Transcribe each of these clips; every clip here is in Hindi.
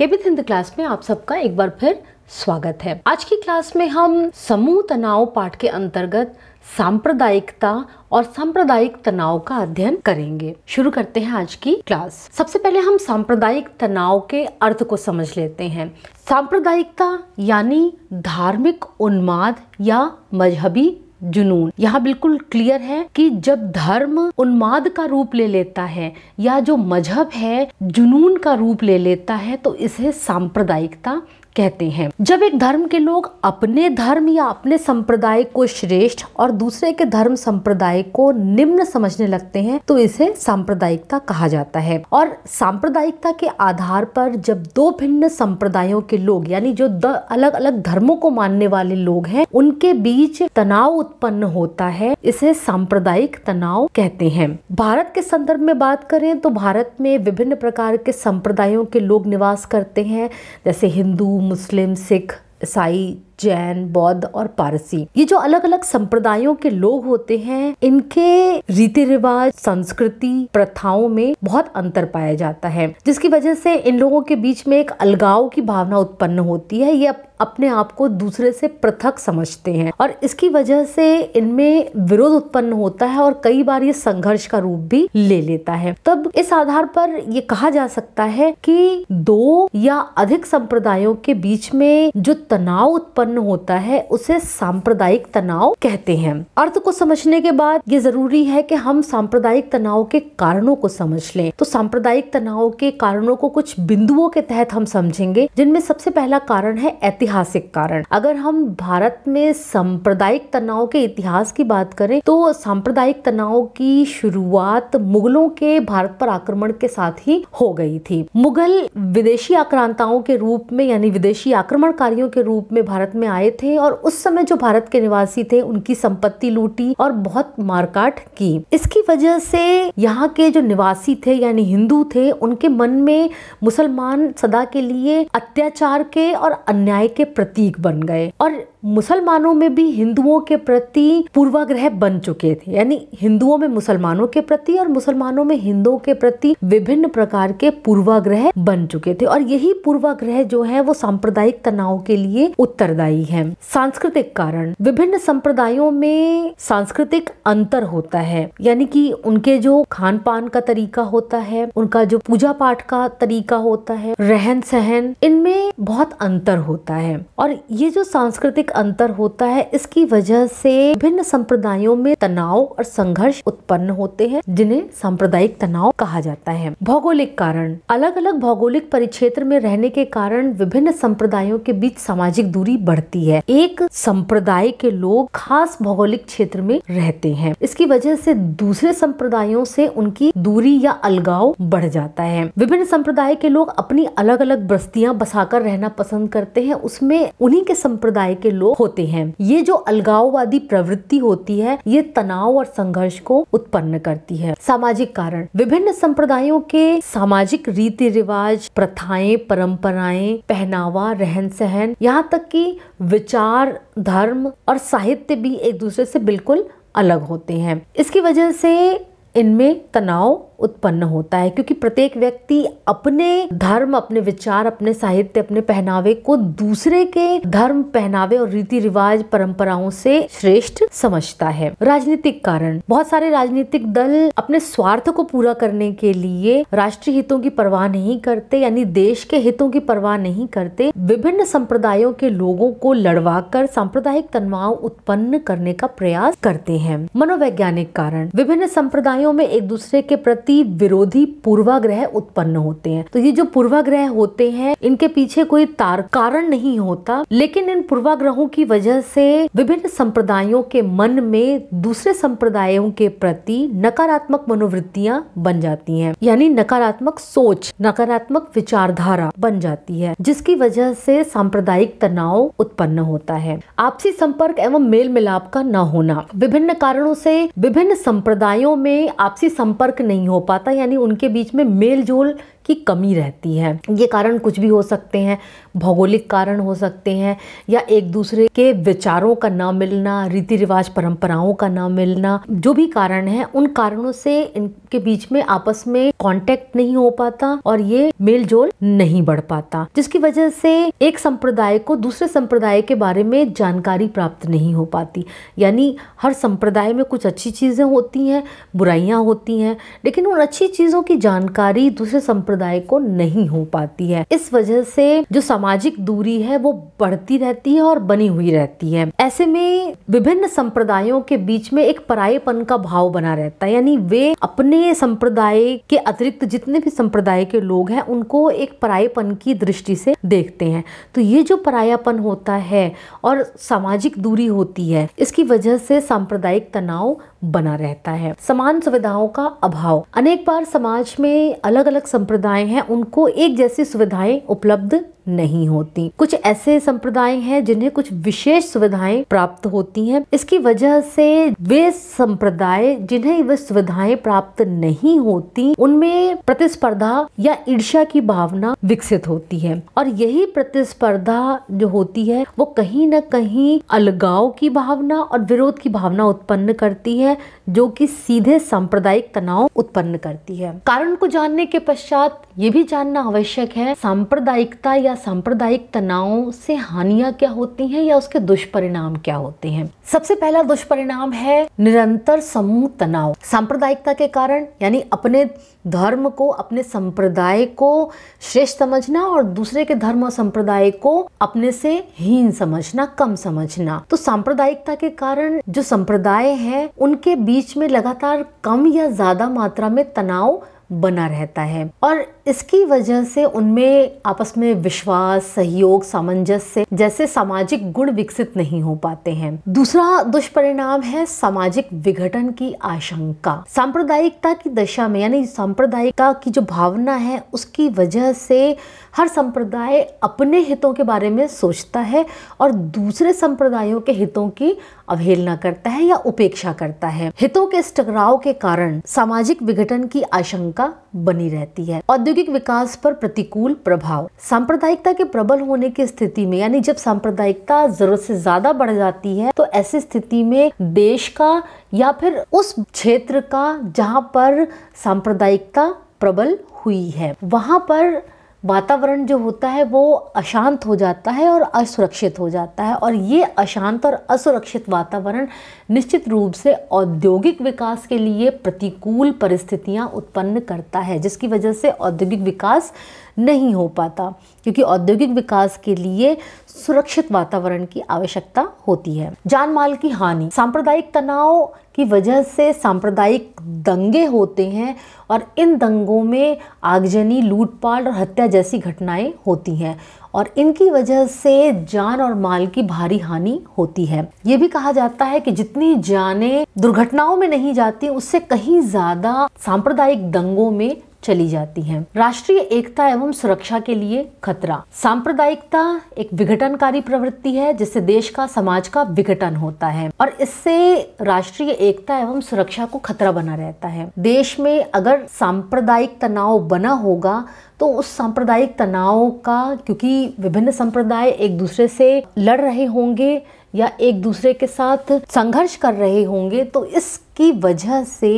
केबिथ हिंद क्लास में आप सबका एक बार फिर स्वागत है आज की क्लास में हम समूह तनाव पाठ के अंतर्गत सांप्रदायिकता और सांप्रदायिक तनाव का अध्ययन करेंगे शुरू करते हैं आज की क्लास सबसे पहले हम सांप्रदायिक तनाव के अर्थ को समझ लेते हैं सांप्रदायिकता यानी धार्मिक उन्माद या मजहबी जुनून यहाँ बिल्कुल क्लियर है कि जब धर्म उन्माद का रूप ले लेता है या जो मजहब है जुनून का रूप ले लेता है तो इसे सांप्रदायिकता कहते हैं जब एक धर्म के लोग अपने धर्म या अपने संप्रदाय को श्रेष्ठ और दूसरे के धर्म संप्रदाय को निम्न समझने लगते हैं तो इसे सांप्रदायिकता कहा जाता है और सांप्रदायिकता के आधार पर जब दो भिन्न संप्रदायों के लोग यानी जो अलग अलग धर्मों को मानने वाले लोग हैं उनके बीच तनाव उत्पन्न होता है इसे सांप्रदायिक तनाव कहते हैं भारत के संदर्भ में बात करें तो भारत में विभिन्न प्रकार के संप्रदायों के लोग निवास करते हैं जैसे हिंदू मुस्लिम सिख ईसाई जैन बौद्ध और पारसी ये जो अलग अलग संप्रदायों के लोग होते हैं इनके रीति रिवाज संस्कृति प्रथाओं में बहुत अंतर पाया जाता है जिसकी वजह से इन लोगों के बीच में एक अलगाव की भावना उत्पन्न होती है ये अपने आप को दूसरे से पृथक समझते हैं और इसकी वजह से इनमें विरोध उत्पन्न होता है और कई बार ये संघर्ष का रूप भी ले लेता है तब इस आधार पर ये कहा जा सकता है कि दो या अधिक संप्रदायों के बीच में जो तनाव उत्पन्न उत्पन्न होता है उसे सांप्रदायिक तनाव कहते हैं अर्थ को समझने के बाद ये जरूरी है कि हम सांप्रदायिक तनाव के कारणों को समझ लें तो सांप्रदायिक तनाव के कारणों को कुछ बिंदुओं के तहत हम समझेंगे जिनमें सबसे पहला कारण है ऐतिहासिक कारण अगर हम भारत में सांप्रदायिक तनाव के इतिहास की बात करें तो सांप्रदायिक तनाव की शुरुआत मुगलों के भारत पर आक्रमण के साथ ही हो गई थी मुगल विदेशी आक्रांताओं के रूप में यानी विदेशी आक्रमणकारियों के रूप में भारत में में आए थे और उस समय जो भारत के निवासी थे उनकी संपत्ति लूटी और बहुत मारकाट की इसकी वजह से यहाँ के जो निवासी थे यानी हिंदू थे उनके मन में मुसलमान सदा के लिए अत्याचार के और अन्याय के प्रतीक बन गए और मुसलमानों में भी हिंदुओं के प्रति पूर्वाग्रह बन चुके थे यानी हिंदुओं में मुसलमानों के प्रति और मुसलमानों में हिंदुओं के प्रति विभिन्न प्रकार के पूर्वाग्रह बन चुके थे और यही पूर्वाग्रह जो है वो सांप्रदायिक तनाव के लिए उत्तरदायी आई है सांस्कृतिक कारण विभिन्न संप्रदायों में सांस्कृतिक अंतर होता है यानी कि उनके जो खान पान का तरीका होता है उनका जो पूजा पाठ का तरीका होता है रहन सहन इनमें बहुत अंतर होता है और ये जो सांस्कृतिक अंतर होता है इसकी वजह से विभिन्न संप्रदायों में तनाव और संघर्ष उत्पन्न होते हैं जिन्हें सांप्रदायिक तनाव कहा जाता है भौगोलिक कारण अलग अलग भौगोलिक परिक्षेत्र में रहने के कारण विभिन्न संप्रदायों के बीच सामाजिक दूरी बढ़ती है एक संप्रदाय के लोग खास भौगोलिक क्षेत्र में रहते हैं इसकी वजह से दूसरे संप्रदायों से उनकी दूरी या अलगाव बढ़ जाता है विभिन्न संप्रदाय के लोग अपनी अलग अलग बस्तियां बसाकर रहना पसंद करते हैं उसमें उन्हीं के संप्रदाय के लोग होते हैं ये जो अलगाववादी प्रवृत्ति होती है ये तनाव और संघर्ष को उत्पन्न करती है सामाजिक कारण विभिन्न संप्रदायों के सामाजिक रीति रिवाज प्रथाएं परंपराएं पहनावा रहन सहन यहाँ तक कि विचार धर्म और साहित्य भी एक दूसरे से बिल्कुल अलग होते हैं इसकी वजह से इनमें तनाव उत्पन्न होता है क्योंकि प्रत्येक व्यक्ति अपने धर्म अपने विचार अपने साहित्य अपने पहनावे को दूसरे के धर्म पहनावे और रीति रिवाज परंपराओं से श्रेष्ठ समझता है राजनीतिक कारण बहुत सारे राजनीतिक दल अपने स्वार्थ को पूरा करने के लिए राष्ट्रीय हितों की परवाह नहीं करते यानी देश के हितों की परवाह नहीं करते विभिन्न संप्रदायों के लोगों को लड़वा कर सांप्रदायिक तनाव उत्पन्न करने का प्रयास करते हैं मनोवैज्ञानिक कारण विभिन्न संप्रदायों में एक दूसरे के प्रति व्यक्ति विरोधी पूर्वाग्रह उत्पन्न होते हैं तो ये जो पूर्वाग्रह होते हैं इनके पीछे कोई तार कारण नहीं होता लेकिन इन पूर्वाग्रहों की वजह से विभिन्न संप्रदायों के मन में दूसरे संप्रदायों के प्रति नकारात्मक मनोवृत्तियां बन जाती हैं यानी नकारात्मक सोच नकारात्मक विचारधारा बन जाती है जिसकी वजह से सांप्रदायिक तनाव उत्पन्न होता है आपसी संपर्क एवं मेल मिलाप का न होना विभिन्न कारणों से विभिन्न संप्रदायों में आपसी संपर्क नहीं हो पाता यानी उनके बीच में मेल जोल की कमी रहती है ये कारण कुछ भी हो सकते हैं भौगोलिक कारण हो सकते हैं या एक दूसरे के विचारों का ना मिलना रीति रिवाज परंपराओं का ना मिलना जो भी कारण है उन कारणों से इनके बीच में आपस में कांटेक्ट नहीं हो पाता और ये मेल जोल नहीं बढ़ पाता जिसकी वजह से एक संप्रदाय को दूसरे संप्रदाय के बारे में जानकारी प्राप्त नहीं हो पाती यानी हर संप्रदाय में कुछ अच्छी चीज़ें होती हैं बुराइयाँ होती हैं लेकिन उन अच्छी चीज़ों की जानकारी दूसरे संप्रदाय संप्रदाय को नहीं हो पाती है इस वजह से जो सामाजिक दूरी है वो बढ़ती रहती है और बनी हुई रहती है ऐसे में विभिन्न संप्रदायों के बीच में एक परायेपन का भाव बना रहता है यानी वे अपने संप्रदाय के अतिरिक्त जितने भी संप्रदाय के लोग हैं उनको एक परायेपन की दृष्टि से देखते हैं तो ये जो परायापन होता है और सामाजिक दूरी होती है इसकी वजह से सांप्रदायिक तनाव बना रहता है समान सुविधाओं का अभाव अनेक बार समाज में अलग अलग संप्रदाय हैं उनको एक जैसी सुविधाएं उपलब्ध नहीं होती कुछ ऐसे संप्रदाय हैं जिन्हें कुछ विशेष सुविधाएं प्राप्त होती हैं इसकी वजह से वे संप्रदाय जिन्हें वे सुविधाएं प्राप्त नहीं होती उनमें प्रतिस्पर्धा या ईर्ष्या की भावना विकसित होती है और यही प्रतिस्पर्धा जो होती है वो कहीं ना कहीं अलगाव की भावना और विरोध की भावना उत्पन्न करती है जो कि सीधे सांप्रदायिक तनाव उत्पन्न करती है कारण को जानने के पश्चात ये भी जानना आवश्यक है सांप्रदायिकता या सांप्रदायिक तनाव से हानियां क्या होती हैं या उसके दुष्परिणाम क्या होते हैं सबसे पहला दुष्परिणाम है निरंतर समूह तनाव सांप्रदायिकता के कारण यानी अपने धर्म को अपने संप्रदाय को श्रेष्ठ समझना और दूसरे के धर्म और संप्रदाय को अपने से हीन समझना कम समझना तो सांप्रदायिकता के कारण जो संप्रदाय है उनके बीच बीच में लगातार कम या ज़्यादा मात्रा में तनाव बना रहता है और इसकी वजह से उनमें आपस में विश्वास सहयोग सामंजस्य जैसे सामाजिक गुण विकसित नहीं हो पाते हैं दूसरा दुष्परिणाम है सामाजिक विघटन की आशंका सांप्रदायिकता की दशा में यानी सांप्रदायिकता की जो भावना है उसकी वजह से हर संप्रदाय अपने हितों के बारे में सोचता है और दूसरे संप्रदायों के हितों की अवहेलना करता है या उपेक्षा करता है हितों के इस टकराव के कारण सामाजिक विघटन की आशंका बनी रहती है औद्योगिक औद्योगिक विकास पर प्रतिकूल प्रभाव सांप्रदायिकता के प्रबल होने की स्थिति में यानी जब सांप्रदायिकता जरूरत से ज्यादा बढ़ जाती है तो ऐसी स्थिति में देश का या फिर उस क्षेत्र का जहाँ पर सांप्रदायिकता प्रबल हुई है वहाँ पर वातावरण जो होता है वो अशांत हो जाता है और असुरक्षित हो जाता है और ये अशांत और असुरक्षित वातावरण निश्चित रूप से औद्योगिक विकास के लिए प्रतिकूल परिस्थितियां उत्पन्न करता है जिसकी वजह से औद्योगिक विकास नहीं हो पाता क्योंकि औद्योगिक विकास के लिए सुरक्षित वातावरण की आवश्यकता होती है जान माल की हानि सांप्रदायिक तनाव की वजह से सांप्रदायिक दंगे होते हैं और इन दंगों में आगजनी लूटपाट और हत्या जैसी घटनाएं होती हैं और इनकी वजह से जान और माल की भारी हानि होती है ये भी कहा जाता है कि जितनी जानें दुर्घटनाओं में नहीं जाती उससे कहीं ज़्यादा सांप्रदायिक दंगों में चली जाती हैं राष्ट्रीय एकता एवं सुरक्षा के लिए खतरा सांप्रदायिकता एक विघटनकारी प्रवृत्ति है जिससे देश का समाज का विघटन होता है और इससे राष्ट्रीय एकता एवं सुरक्षा को खतरा बना रहता है देश में अगर सांप्रदायिक तनाव बना होगा तो उस सांप्रदायिक तनाव का क्योंकि विभिन्न संप्रदाय एक दूसरे से लड़ रहे होंगे या एक दूसरे के साथ संघर्ष कर रहे होंगे तो इसकी वजह से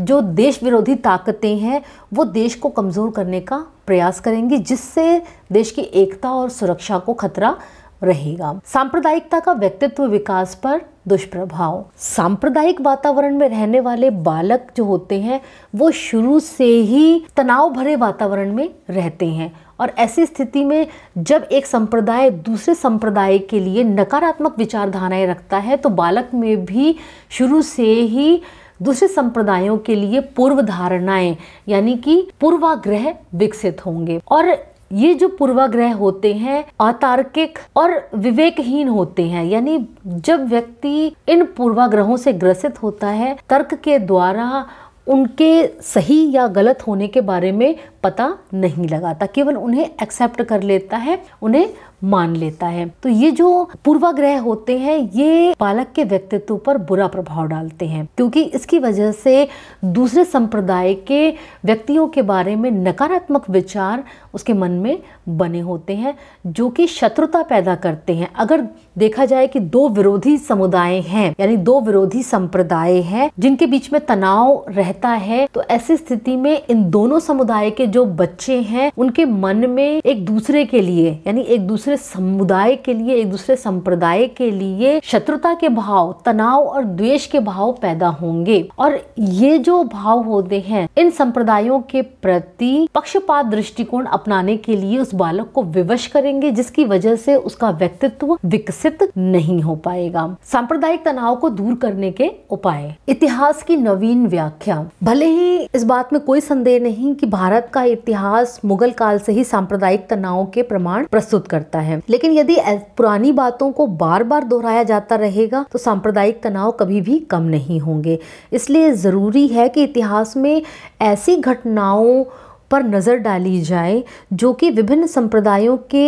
जो देश विरोधी ताकतें हैं वो देश को कमज़ोर करने का प्रयास करेंगी जिससे देश की एकता और सुरक्षा को खतरा रहेगा सांप्रदायिकता का व्यक्तित्व विकास पर दुष्प्रभाव सांप्रदायिक वातावरण में रहने वाले बालक जो होते हैं वो शुरू से ही तनाव भरे वातावरण में रहते हैं और ऐसी स्थिति में जब एक संप्रदाय दूसरे संप्रदाय के लिए नकारात्मक विचारधाराएं रखता है तो बालक में भी शुरू से ही दूसरे संप्रदायों के लिए पूर्व धारणाएं यानी कि पूर्वाग्रह विकसित होंगे और ये जो पूर्वाग्रह होते हैं अतार्किक और विवेकहीन होते हैं यानी जब व्यक्ति इन पूर्वाग्रहों से ग्रसित होता है तर्क के द्वारा उनके सही या गलत होने के बारे में पता नहीं लगाता केवल उन्हें एक्सेप्ट कर लेता है उन्हें मान लेता है तो ये जो पूर्वाग्रह होते हैं ये बालक के व्यक्तित्व पर बुरा प्रभाव डालते हैं क्योंकि इसकी वजह से दूसरे संप्रदाय के व्यक्तियों के बारे में नकारात्मक विचार उसके मन में बने होते हैं जो कि शत्रुता पैदा करते हैं अगर देखा जाए कि दो विरोधी समुदाय हैं यानी दो विरोधी संप्रदाय हैं जिनके बीच में तनाव रहता है तो ऐसी स्थिति में इन दोनों समुदाय के जो बच्चे हैं उनके मन में एक दूसरे के लिए यानी एक दूसरे समुदाय के लिए एक दूसरे संप्रदाय के लिए शत्रुता के भाव तनाव और द्वेष के भाव पैदा होंगे और ये जो भाव होते हैं इन संप्रदायों के प्रति पक्षपात दृष्टिकोण अपनाने के लिए उस बालक को विवश करेंगे जिसकी वजह से उसका व्यक्तित्व विकसित विकसित नहीं हो पाएगा सांप्रदायिक तनाव को दूर करने के उपाय इतिहास की नवीन व्याख्या भले ही इस बात में कोई संदेह नहीं कि भारत का इतिहास मुगल काल से ही सांप्रदायिक तनाव के प्रमाण प्रस्तुत करता है लेकिन यदि पुरानी बातों को बार बार दोहराया जाता रहेगा तो सांप्रदायिक तनाव कभी भी कम नहीं होंगे इसलिए ज़रूरी है कि इतिहास में ऐसी घटनाओं पर नज़र डाली जाए जो कि विभिन्न संप्रदायों के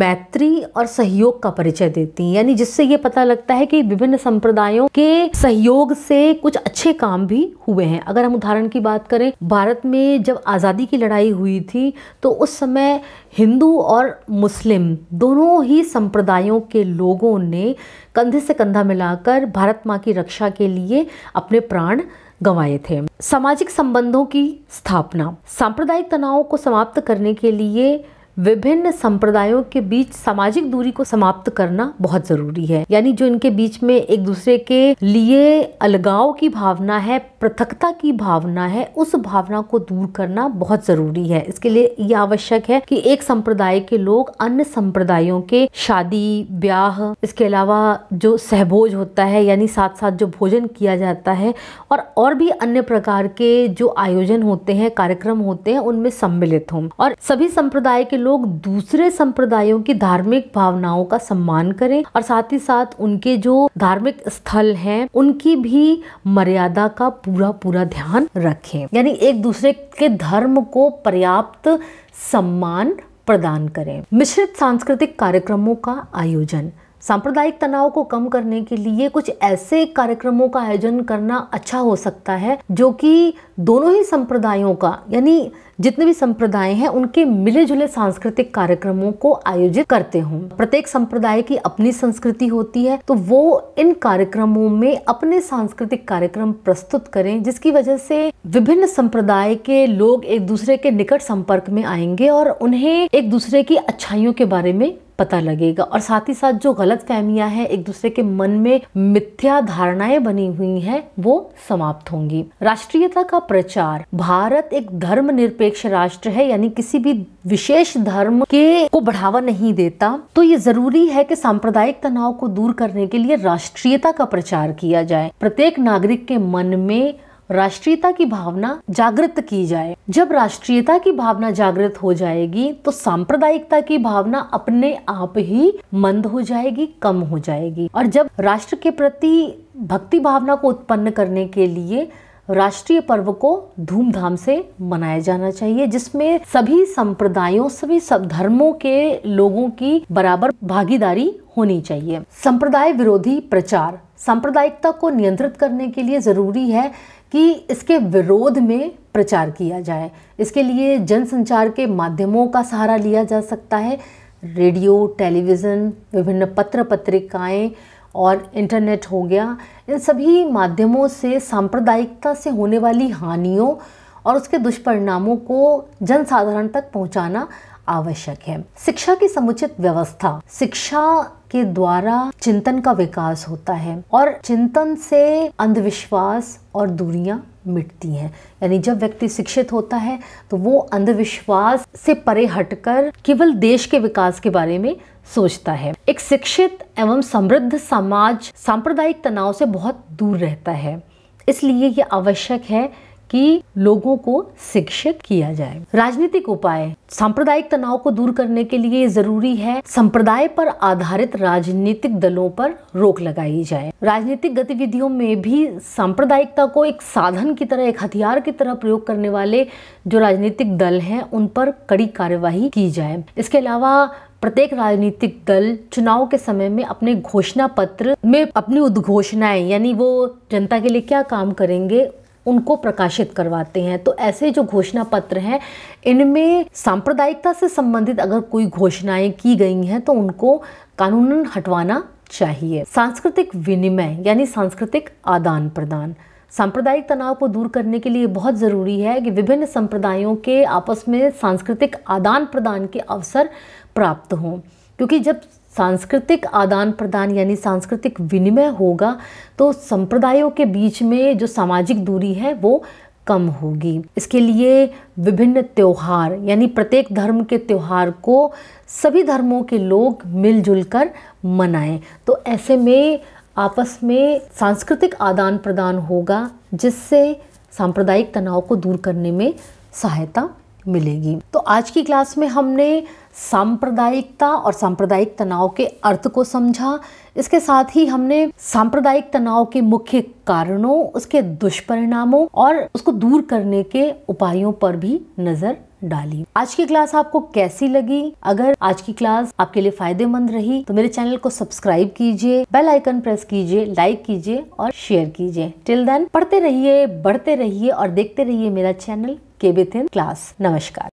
मैत्री और सहयोग का परिचय देती हैं यानी जिससे ये पता लगता है कि विभिन्न संप्रदायों के सहयोग से कुछ अच्छे काम भी हुए हैं अगर हम उदाहरण की बात करें भारत में जब आज़ादी की लड़ाई हुई थी तो उस समय हिंदू और मुस्लिम दोनों ही संप्रदायों के लोगों ने कंधे से कंधा मिलाकर भारत माँ की रक्षा के लिए अपने प्राण गंवाए थे सामाजिक संबंधों की स्थापना सांप्रदायिक तनावों को समाप्त करने के लिए विभिन्न संप्रदायों के बीच सामाजिक दूरी को समाप्त करना बहुत ज़रूरी है यानी जो इनके बीच में एक दूसरे के लिए अलगाव की भावना है पृथकता की भावना है उस भावना को दूर करना बहुत ज़रूरी है इसके लिए यह आवश्यक है कि एक संप्रदाय के लोग अन्य संप्रदायों के शादी ब्याह इसके अलावा जो सहभोज होता है यानी साथ साथ जो भोजन किया जाता है और और भी अन्य प्रकार के जो आयोजन होते हैं कार्यक्रम होते हैं उनमें सम्मिलित हों और सभी संप्रदाय के लोग दूसरे संप्रदायों की धार्मिक भावनाओं का सम्मान करें और साथ ही साथ उनके जो धार्मिक स्थल हैं उनकी भी मर्यादा का पूरा पूरा ध्यान रखें यानी एक दूसरे के धर्म को पर्याप्त सम्मान प्रदान करें मिश्रित सांस्कृतिक कार्यक्रमों का आयोजन सांप्रदायिक तनाव को कम करने के लिए कुछ ऐसे कार्यक्रमों का आयोजन करना अच्छा हो सकता है जो कि दोनों ही संप्रदायों का यानी जितने भी संप्रदाय हैं उनके मिले जुले सांस्कृतिक कार्यक्रमों को आयोजित करते हूँ प्रत्येक संप्रदाय की अपनी संस्कृति होती है तो वो इन कार्यक्रमों में अपने सांस्कृतिक कार्यक्रम प्रस्तुत करें जिसकी वजह से विभिन्न संप्रदाय के लोग एक दूसरे के निकट संपर्क में आएंगे और उन्हें एक दूसरे की अच्छाइयों के बारे में पता लगेगा और साथ ही साथ जो गलत फहमियाँ हैं एक दूसरे के मन में मिथ्या धारणाएं बनी हुई हैं वो समाप्त होंगी राष्ट्रीयता का प्रचार भारत एक धर्म निरपेक्ष राष्ट्र है यानी किसी भी विशेष धर्म के को बढ़ावा नहीं देता तो ये जरूरी है कि सांप्रदायिक तनाव को दूर करने के लिए राष्ट्रीयता का प्रचार किया जाए प्रत्येक नागरिक के मन में राष्ट्रीयता की भावना जागृत की जाए जब राष्ट्रीयता की भावना जागृत हो जाएगी तो सांप्रदायिकता की भावना अपने आप ही मंद हो जाएगी कम हो जाएगी और जब राष्ट्र के प्रति भक्ति भावना को उत्पन्न करने के लिए राष्ट्रीय पर्व को धूमधाम से मनाया जाना चाहिए जिसमें सभी संप्रदायों सभी सब धर्मों के लोगों की बराबर भागीदारी होनी चाहिए संप्रदाय विरोधी प्रचार सांप्रदायिकता को नियंत्रित करने के लिए ज़रूरी है कि इसके विरोध में प्रचार किया जाए इसके लिए जनसंचार के माध्यमों का सहारा लिया जा सकता है रेडियो टेलीविज़न विभिन्न पत्र पत्रिकाएं और इंटरनेट हो गया इन सभी माध्यमों से सांप्रदायिकता से होने वाली हानियों और उसके दुष्परिणामों को जनसाधारण तक पहुंचाना आवश्यक है शिक्षा की समुचित व्यवस्था शिक्षा के द्वारा चिंतन का विकास होता है और चिंतन से अंधविश्वास और दूरियां मिटती हैं यानी जब व्यक्ति शिक्षित होता है तो वो अंधविश्वास से परे हटकर केवल देश के विकास के बारे में सोचता है एक शिक्षित एवं समृद्ध समाज सांप्रदायिक तनाव से बहुत दूर रहता है इसलिए ये आवश्यक है कि लोगों को शिक्षित किया जाए राजनीतिक उपाय सांप्रदायिक तनाव को दूर करने के लिए जरूरी है संप्रदाय पर आधारित राजनीतिक दलों पर रोक लगाई जाए राजनीतिक गतिविधियों में भी सांप्रदायिकता को एक साधन की तरह एक हथियार की तरह प्रयोग करने वाले जो राजनीतिक दल हैं उन पर कड़ी कार्यवाही की जाए इसके अलावा प्रत्येक राजनीतिक दल चुनाव के समय में अपने घोषणा पत्र में अपनी उद्घोषणाएं यानी वो जनता के लिए क्या काम करेंगे उनको प्रकाशित करवाते हैं तो ऐसे जो घोषणा पत्र हैं इनमें सांप्रदायिकता से संबंधित अगर कोई घोषणाएं की गई हैं तो उनको कानूनन हटवाना चाहिए सांस्कृतिक विनिमय यानी सांस्कृतिक आदान प्रदान सांप्रदायिक तनाव को दूर करने के लिए बहुत ज़रूरी है कि विभिन्न संप्रदायों के आपस में सांस्कृतिक आदान प्रदान के अवसर प्राप्त हों क्योंकि जब सांस्कृतिक आदान प्रदान यानी सांस्कृतिक विनिमय होगा तो संप्रदायों के बीच में जो सामाजिक दूरी है वो कम होगी इसके लिए विभिन्न त्यौहार यानी प्रत्येक धर्म के त्यौहार को सभी धर्मों के लोग मिलजुल कर मनाएं तो ऐसे में आपस में सांस्कृतिक आदान प्रदान होगा जिससे सांप्रदायिक तनाव को दूर करने में सहायता मिलेगी तो आज की क्लास में हमने सांप्रदायिकता और सांप्रदायिक तनाव के अर्थ को समझा इसके साथ ही हमने सांप्रदायिक तनाव के मुख्य कारणों उसके दुष्परिणामों और उसको दूर करने के उपायों पर भी नज़र डाली आज की क्लास आपको कैसी लगी अगर आज की क्लास आपके लिए फायदेमंद रही तो मेरे चैनल को सब्सक्राइब कीजिए बेल आइकन प्रेस कीजिए लाइक कीजिए और शेयर कीजिए टिल देन पढ़ते रहिए बढ़ते रहिए और देखते रहिए मेरा चैनल के इन क्लास नमस्कार